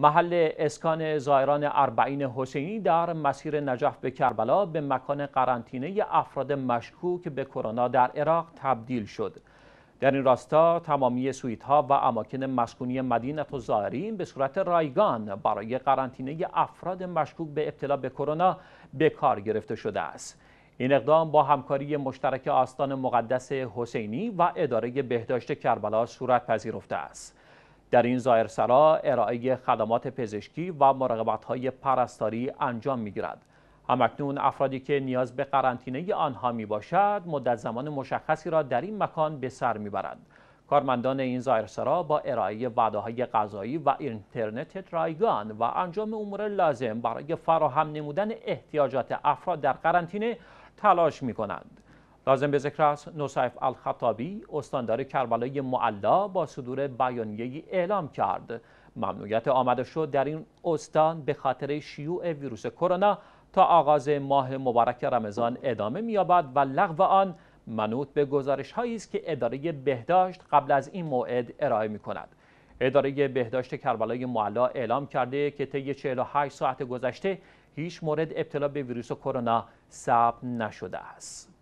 محل اسکان زائران اربعین حسینی در مسیر نجف به کربلا به مکان قرنطینه افراد مشکوک به کرونا در عراق تبدیل شد در این راستا تمامی سویت ها و اماکن مسکونی مدینت و زائرین به صورت رایگان برای قرنطینه افراد مشکوک به ابتلا به کرونا به کار گرفته شده است این اقدام با همکاری مشترک آستان مقدس حسینی و اداره بهداشت کربلا صورت پذیرفته است در این سرا ارائه خدمات پزشکی و های پرستاری انجام می‌گیرد. همکنون افرادی که نیاز به قرنطینه آنها می باشد مدت زمان مشخصی را در این مکان به سر برند. کارمندان این سرا با ارائه وعده های غذایی و اینترنت رایگان و انجام امور لازم برای فراهم نمودن احتیاجات افراد در قرنطینه تلاش می کنند. لازم به ذکر است نصیف الخطابی استاندار کربلای معلا با صدور بیانیه اعلام کرد ممنوعیت آمده شد در این استان به خاطر شیوع ویروس کرونا تا آغاز ماه مبارک رمضان ادامه می‌یابد و لغو آن منوط به گزارش هایی است که اداره بهداشت قبل از این موعد ارائه می کند. اداره بهداشت کربلای معلا اعلام کرده که طی 48 ساعت گذشته هیچ مورد ابتلا به ویروس کرونا ثبت نشده است.